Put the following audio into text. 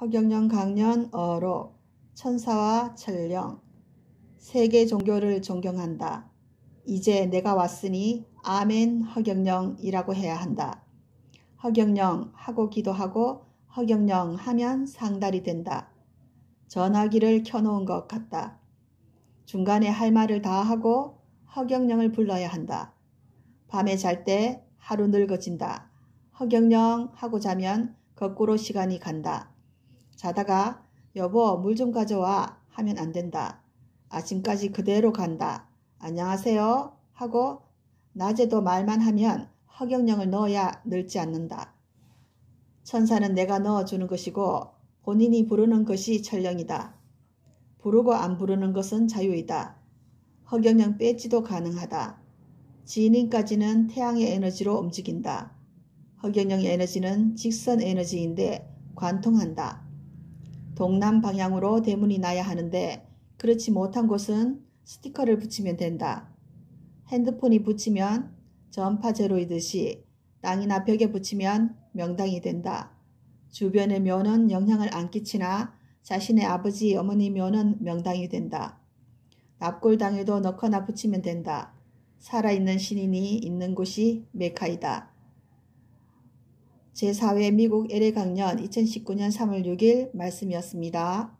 허경영 강연 어로 천사와 천령 세계 종교를 존경한다. 이제 내가 왔으니 아멘 허경영이라고 해야 한다. 허경영 하고 기도하고 허경영 하면 상달이 된다. 전화기를 켜놓은 것 같다. 중간에 할 말을 다 하고 허경영을 불러야 한다. 밤에 잘 때 하루 늙어진다. 허경영 하고 자면 거꾸로 시간이 간다. 자다가 여보 물 좀 가져와 하면 안 된다. 아침까지 그대로 간다. 안녕하세요 하고 낮에도 말만 하면 허경영을 넣어야 늙지 않는다. 천사는 내가 넣어주는 것이고 본인이 부르는 것이 천령이다. 부르고 안 부르는 것은 자유이다. 허경영 빼지도 가능하다. 지인인까지는 태양의 에너지로 움직인다. 허경영 에너지는 직선 에너지인데 관통한다. 동남 방향으로 대문이 나야 하는데 그렇지 못한 곳은 스티커를 붙이면 된다. 핸드폰이 붙이면 전파 제로이듯이 땅이나 벽에 붙이면 명당이 된다. 주변의 면은 영향을 안 끼치나 자신의 아버지 어머니 면은 명당이 된다. 납골당에도 넣거나 붙이면 된다. 살아있는 신인이 있는 곳이 메카이다. 제4회 미국 LA 강연 2019년 3월 6일 말씀이었습니다.